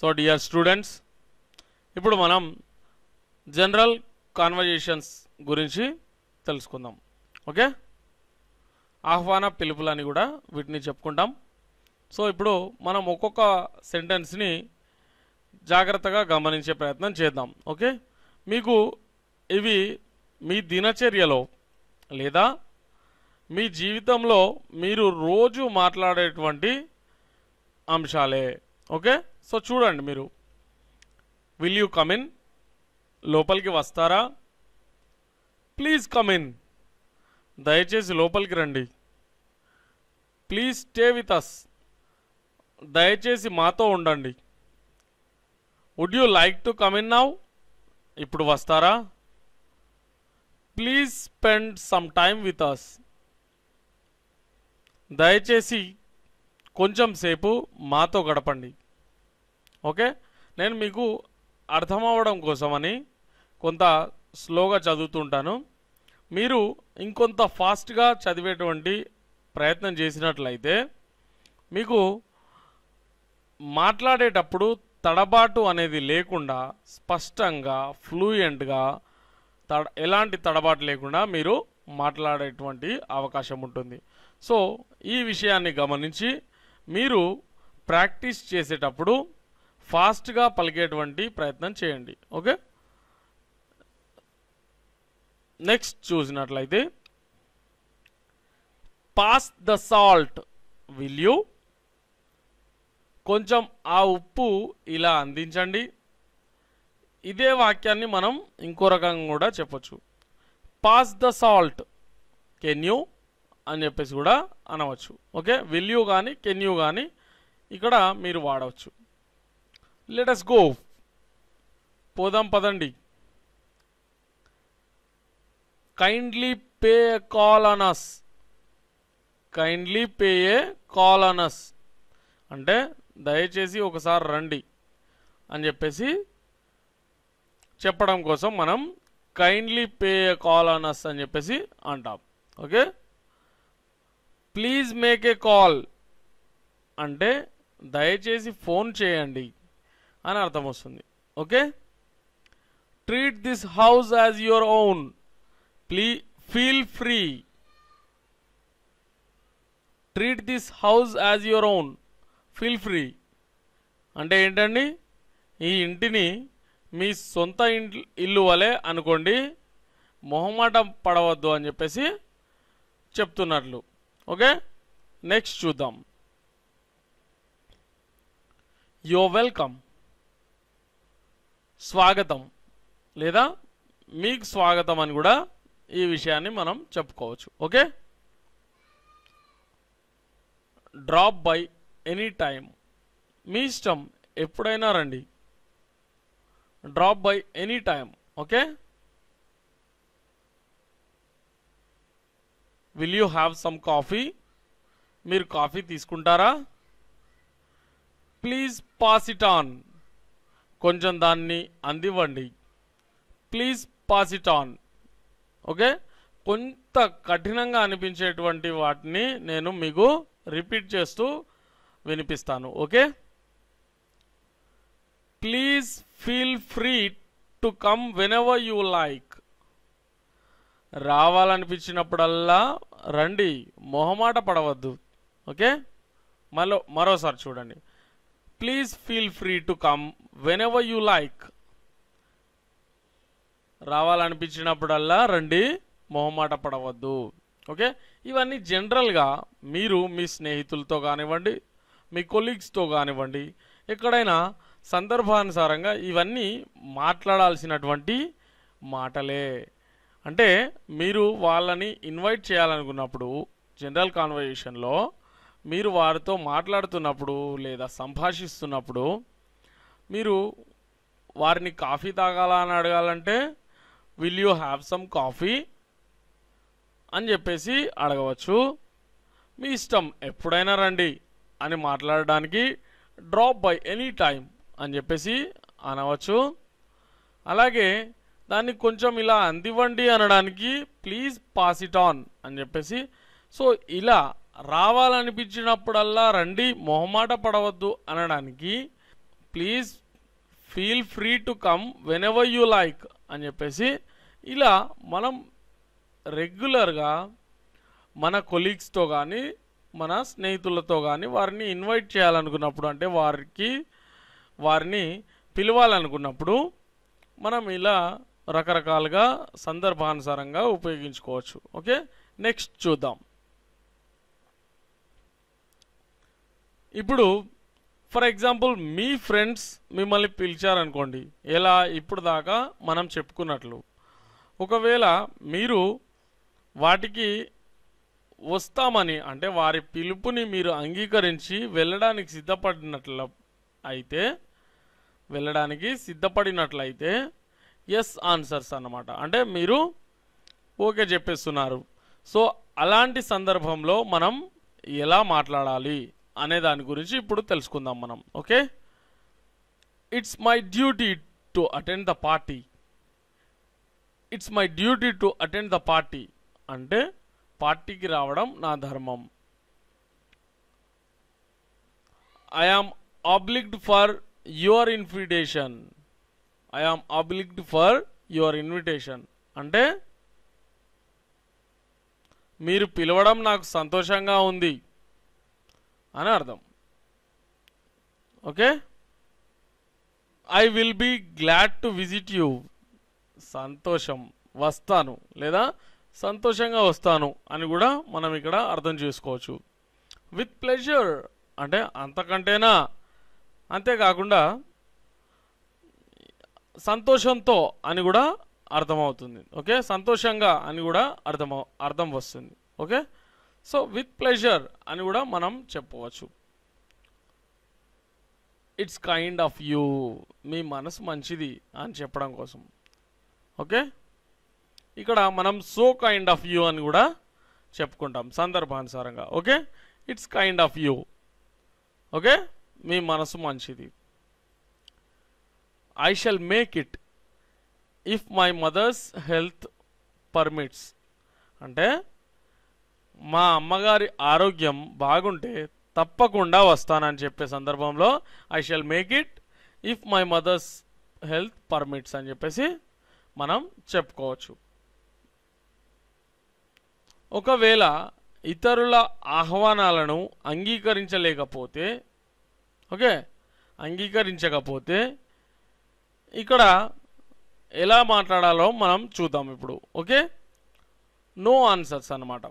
So dear students ఇప్పుడు మనం general conversations గురించి తెలుసుకుందాం ఓకే ఆహ్వాన పిలుపులని కూడా వీటిని చెప్పుకుంటాం సో ఇప్పుడు మనం ఒక్కొక్క సెంటెన్స్ని జాగ్రత్తగా గమనించే ప్రయత్నం చేద్దాం ఓకే మీకు ఇవి మీ దినచర్యలో లేదా మీ జీవితంలో మీరు రోజు మాట్లాడేటువంటి అంశాలే ఓకే సో చూడండి మీరు విల్ యూ కమిన్ లోపలికి వస్తారా ప్లీజ్ కమిన్ దయచేసి లోపలికి రండి ప్లీజ్ స్టే విత్ అస్ దయచేసి మాతో ఉండండి would you like to come in now ఇప్పుడు వస్తారా please spend some time with us దయచేసి కొంచెం సేపు మాతో గడపండి ఓకే నేను మీకు అర్థమవడం కోసమని కొంత స్లోగా చదువుతుంటాను మీరు ఇంకొంత ఫాస్ట్గా చదివేటువంటి ప్రయత్నం చేసినట్లయితే మీకు మాట్లాడేటప్పుడు తడబాటు అనేది లేకుండా స్పష్టంగా ఫ్లూయెంట్గా తడ ఎలాంటి తడబాటు లేకుండా మీరు మాట్లాడేటువంటి అవకాశం ఉంటుంది సో ఈ విషయాన్ని గమనించి మీరు ప్రాక్టీస్ చేసేటప్పుడు ఫాస్ట్గా పలికేటువంటి ప్రయత్నం చేయండి ఓకే నెక్స్ట్ చూసినట్లయితే pass the salt will you కొంచెం ఆ ఉప్పు ఇలా అందించండి ఇదే వాక్యాన్ని మనం ఇంకో రకంగా కూడా చెప్పచ్చు pass the salt can you అని చెప్పేసి కూడా అనవచ్చు ఓకే విల్ యూ కానీ కెన్ యూ కానీ ఇక్కడ మీరు వాడవచ్చు లెటస్ గో పోదాం పదండి kindly pay call on us kindly pay a call on us అంటే దయచేసి ఒకసారి రండి అని చెప్పేసి చెప్పడం కోసం మనం కైండ్లీ పే కాల్ అనస్ అని చెప్పేసి అంటాం okay please make a call అంటే దయచేసి ఫోన్ చేయండి అని అర్థం వస్తుంది okay treat this house as your own please feel free treat this house as your own feel free అంటే ఏంటండి ఈ ఇంటిని మీ సొంత ఇల్లు వలె అనుకోండి మొహమాటం పడవద్దు అని చెప్పేసి చెప్తున్నట్లు ఓకే నెక్స్ట్ చూద్దాం యువర్ వెల్కమ్ స్వాగతం లేదా మీకు స్వాగతం అని కూడా ఈ విషయాన్ని మనం చెప్పుకోవచ్చు okay drop by any time మీ ఇష్టం ఎప్పుడైనా రండి drop by any time okay will you have some coffee మీరు కాఫీ తీసుకుంటారా ప్లీజ్ పాస్ ఇట్ ఆన్ కొంచెం దాన్ని అందివ్వండి please pass it on okay కొంత కఠినంగా అనిపించేటువంటి వాటిని నేను మీకు రిపీట్ చేస్తూ వినిపిస్తాను okay please feel free to come ever you like రావాలనిపించినప్పుడల్లా రండి మొహమాట పడవద్దు ఓకే మళ్ళీ మరోసారి చూడండి please feel free to come whenever you like రావాలనిపించినప్పుడల్లా రండి మొహమాట పడవద్దు ఓకే ఇవన్నీ జనరల్గా మీరు మీ స్నేహితులతో కానివ్వండి మీ కొలీగ్స్తో కానివ్వండి ఎక్కడైనా సందర్భానుసారంగా ఇవన్నీ మాట్లాడాల్సినటువంటి మాటలే అంటే మీరు వాళ్ళని ఇన్వైట్ చేయాలనుకున్నప్పుడు జనరల్ కాన్వర్జేషన్లో మీరు వారితో మాట్లాడుతున్నప్పుడు లేదా సంభాషిస్తున్నప్పుడు మీరు వారిని కాఫీ తాగాలా అని అడగాలంటే will you have some coffee అని చెప్పేసి అడగవచ్చు మీ ఇష్టం ఎప్పుడైనా రండి అని మాట్లాడడానికి డ్రాప్ బై ఎనీ టైం అని చెప్పేసి అనవచ్చు అలాగే దాన్ని కొంచెం ఇలా అందివ్వండి అనడానికి ప్లీజ్ పాస్ ఇట్ ఆన్ అని చెప్పేసి సో ఇలా రావాలనిపించినప్పుడల్లా రండి మొహమాట పడవద్దు అనడానికి please feel free to come whenever you like అని చెప్పేసి ఇలా మనం రెగ్యులర్గా మన కొలీగ్స్తో కానీ మన స్నేహితులతో కానీ వారిని ఇన్వైట్ చేయాలనుకున్నప్పుడు అంటే వారికి వారిని పిలవాలనుకున్నప్పుడు మనం ఇలా రకరకాలుగా సందర్భానుసారంగా ఉపయోగించుకోవచ్చు ఓకే నెక్స్ట్ చూద్దాం ఇప్పుడు ఫర్ ఎగ్జాంపుల్ మీ ఫ్రెండ్స్ మిమ్మల్ని పిలిచారనుకోండి ఎలా ఇప్పుడు దాకా మనం చెప్పుకున్నట్లు ఒకవేళ మీరు వాటికి వస్తామని అంటే వారి పిలుపుని మీరు అంగీకరించి వెళ్ళడానికి సిద్ధపడినట్ల అయితే వెళ్ళడానికి సిద్ధపడినట్లయితే ఎస్ ఆన్సర్స్ అన్నమాట అంటే మీరు ఓకే చెప్పేస్తున్నారు సో అలాంటి సందర్భంలో మనం ఎలా మాట్లాడాలి అనే దాని గురించి ఇప్పుడు తెలుసుకుందాం మనం okay it's my duty to attend the party it's my duty to attend the party అంటే పార్టీకి రావడం నా ధర్మం I am obliged for your invitation I am obliged for your invitation అంటే మీరు పిలవడం నాకు సంతోషంగా ఉంది అని అర్థం okay I will be glad to visit you సంతోషం వస్తాను లేదా సంతోషంగా వస్తాను అని కూడా మనం ఇక్కడ అర్థం చేసుకోవచ్చు విత్ ప్లెజర్ అంటే అంతకంటేనా అంతేకాకుండా సంతోషంతో అని కూడా అర్థమవుతుంది ఓకే సంతోషంగా అని కూడా అర్థం అర్థం వస్తుంది ఓకే సో విత్ ప్లెజర్ అని కూడా మనం చెప్పవచ్చు ఇట్స్ కైండ్ ఆఫ్ యూ మీ మనసు మంచిది అని చెప్పడం కోసం ఓకే ఇక్కడ మనం సో కైండ్ ఆఫ్ యూ అని కూడా చెప్పుకుంటాం సందర్భానుసారంగా okay it's kind of you okay మీ మనసు మంచిది I shall make it if my mother's health permits అంటే మా అమ్మగారి ఆరోగ్యం బాగుంటే తప్పకుండా వస్తానని చెప్పే సందర్భంలో I shall make it if my mother's health permits అని చెప్పేసి మనం చెప్పుకోవచ్చు ఒకవేళ ఇతరుల ఆహ్వానాలను అంగీకరించలేకపోతే ఓకే అంగీకరించకపోతే ఇక్కడ ఎలా మాట్లాడాలో మనం చూద్దాం ఇప్పుడు ఓకే నో ఆన్సర్స్ అనమాట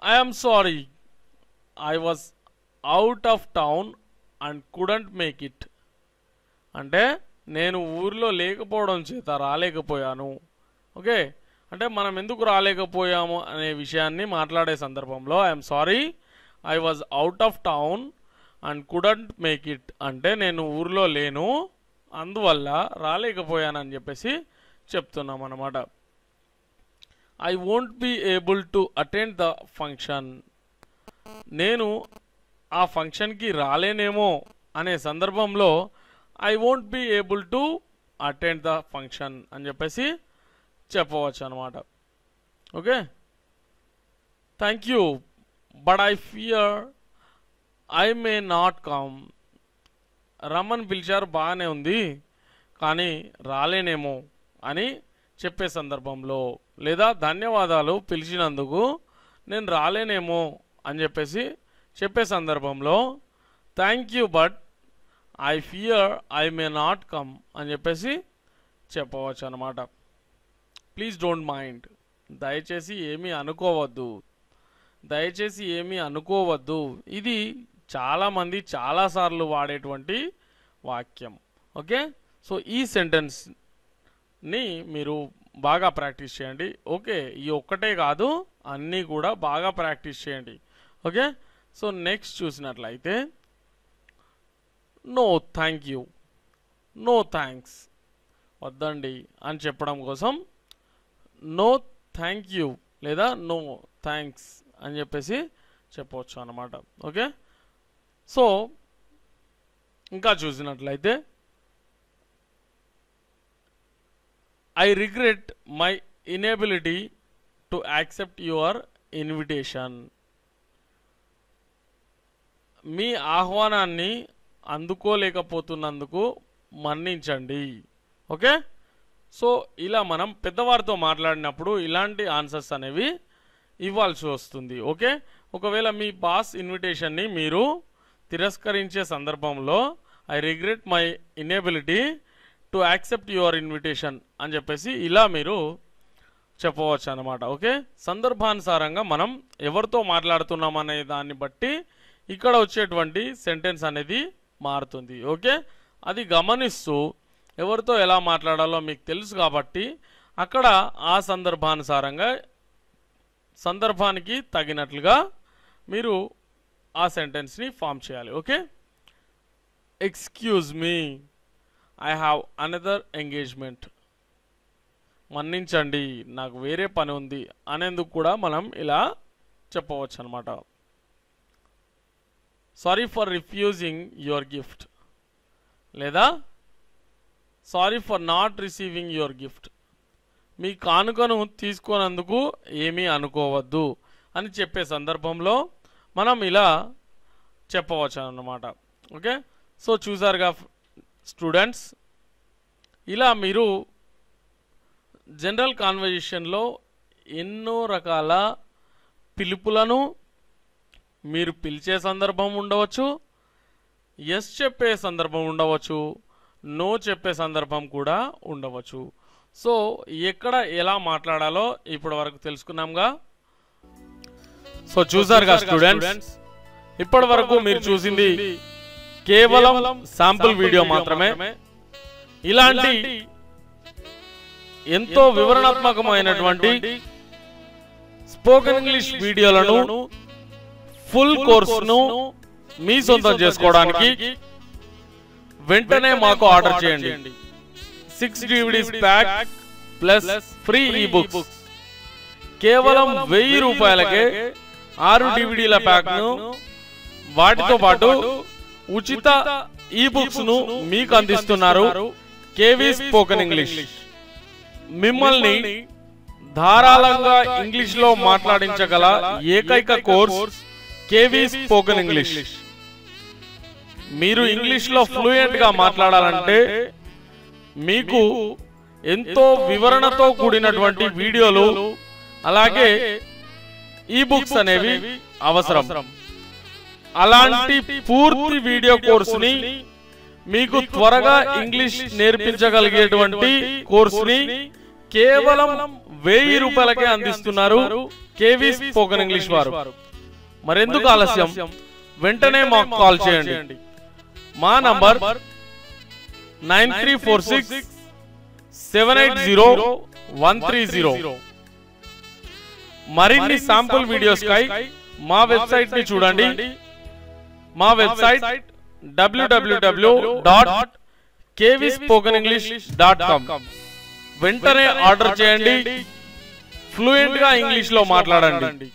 I am sorry. I was out of town and couldn't make it అంటే నేను ఊర్లో లేకపోవడం చేత రాలేకపోయాను ఓకే అంటే మనం ఎందుకు రాలేకపోయాము అనే విషయాన్ని మాట్లాడే సందర్భంలో I'm sorry I was out of town and couldn't make it అంటే నేను ఊర్లో లేను అందువల్ల రాలేకపోయానని చెప్పేసి చెప్తున్నాం అన్నమాట I won't be able to attend the function నేను ఆ ఫంక్షన్కి రాలేనేమో అనే సందర్భంలో I won't be able to attend the function అని చెప్పేసి చెప్పవచ్చు అనమాట okay thank you but I fear I may not come Raman పిలిచారు బాగానే ఉంది కానీ రాలేనేమో అని చెప్పే సందర్భంలో లేదా ధన్యవాదాలు పిలిచినందుకు నేను రాలేనేమో అని చెప్పేసి చెప్పే సందర్భంలో thank you but I fear I may not come అని చెప్పేసి చెప్పవచ్చు అనమాట ప్లీజ్ డోంట్ మైండ్ దయచేసి ఏమీ అనుకోవద్దు దయచేసి ఏమీ అనుకోవద్దు ఇది చాలామంది చాలాసార్లు వాడేటువంటి వాక్యం ఓకే సో ఈ సెంటెన్స్ ని మీరు బాగా ప్రాక్టీస్ చేయండి ఓకే ఈ ఒక్కటే కాదు అన్నీ కూడా బాగా ప్రాక్టీస్ చేయండి ఓకే సో నెక్స్ట్ చూసినట్లయితే no thank you no thanks వద్దండి అని చెప్పడం కోసం నో థ్యాంక్ యూ లేదా నో థ్యాంక్స్ అని చెప్పేసి చెప్పవచ్చు అనమాట ఓకే సో ఇంకా చూసినట్లయితే I regret my inability to accept your invitation మీ ఆహ్వానాన్ని అందుకోలేకపోతున్నందుకు మన్నించండి ఓకే సో ఇలా మనం పెద్దవారితో మాట్లాడినప్పుడు ఇలాంటి ఆన్సర్స్ అనేవి ఇవ్వాల్సి వస్తుంది ఓకే ఒకవేళ మీ బాస్ ఇన్విటేషన్ని మీరు తిరస్కరించే సందర్భంలో I regret my inability to accept your invitation అని చెప్పేసి ఇలా మీరు చెప్పవచ్చు అనమాట ఓకే సందర్భానుసారంగా మనం ఎవరితో మాట్లాడుతున్నాం అనే దాన్ని బట్టి ఇక్కడ వచ్చేటువంటి సెంటెన్స్ అనేది మారుతుంది ఓకే అది గమనిస్తూ ఎవరితో ఎలా మాట్లాడాలో మీకు తెలుసు కాబట్టి అక్కడ ఆ సందర్భానుసారంగా సందర్భానికి తగినట్లుగా మీరు ఆ సెంటెన్స్ని ఫామ్ చేయాలి okay excuse me I have another engagement మన్నించండి నాకు వేరే పని ఉంది అనేందుకు కూడా మనం ఇలా చెప్పవచ్చు అనమాట sorry for refusing your gift లేదా sorry for not receiving your gift మీ కానుకను తీసుకున్నందుకు ఏమీ అనుకోవద్దు అని చెప్పే సందర్భంలో మనం ఇలా చెప్పవచ్చు అన్నమాట ఓకే సో చూసారుగా స్టూడెంట్స్ ఇలా మీరు జనరల్ కాన్వర్జేషన్లో ఎన్నో రకాల పిలుపులను మీరు పిలిచే సందర్భం ఉండవచ్చు ఎస్ చెప్పే సందర్భం ఉండవచ్చు నో చెప్పే సందర్భం కూడా ఉండవచ్చు సో ఎక్కడ ఎలా మాట్లాడాలో ఇప్పటి వరకు తెలుసుకున్నాంగా సో చూసారుగా స్టూడెంట్స్ ఇప్పటి వరకు మీరు చూసింది కేవలం శాంపుల్ వీడియో మాత్రమే ఇలాంటి ఎంతో వివరణాత్మకమైనటువంటి స్పోకెన్ ఇంగ్లీష్ వీడియోలను ఫుల్ కోర్సును మీ సొంతం చేసుకోవడానికి వెంటనే మాకు ఆర్డర్ చేయండి six DVDs pack plus free e book కేవలం వెయ్యి రూపాయలకే ఆరు డివిడీల ప్యాక్ను వాటితో పాటు ఉచిత ఈ బుక్స్ ను మీకు అందిస్తున్నారు కేవీ స్పోకన్ ఇంగ్లీష్ మిమ్మల్ని ధారాళంగా ఇంగ్లీష్ లో మాట్లాడించగల ఏకైక కోర్స్ కేవీ స్పోకన్ ఇంగ్లీష్ మీరు ఇంగ్లీష్ లో ఫ్లూయెంట్ గా మాట్లాడాలంటే మీకు ఎంతో వివరణతో కూడినటువంటి వీడియోలు అలాగే ఈ బుక్స్ అనేవి అవసరం అలాంటి పూర్తి వీడియో కోర్సుని మీకు త్వరగా ఇంగ్లీష్ నేర్పించగలిగేటువంటి కోర్సుని కేవలం వెయ్యి రూపాయలకే అందిస్తున్నారు కేవీ స్పోకన్ ఇంగ్లీష్ వారు మరెందుకు ఆలస్యం వెంటనే మాకు కాల్ చేయండి మా number nine three four six seven eight zero one three zero మరిన్ని శాంపుల్ కై మా వెబ్సైట్ని చూడండి మా వెబ్సైట్ డబ్ల్యూడబ్ల్యూడబ్ల్యూ dot KV spoken English dot com వెంటనే ఆర్డర్ చేయండి ఫ్లూయెంట్గా ఇంగ్లీష్లో మాట్లాడండి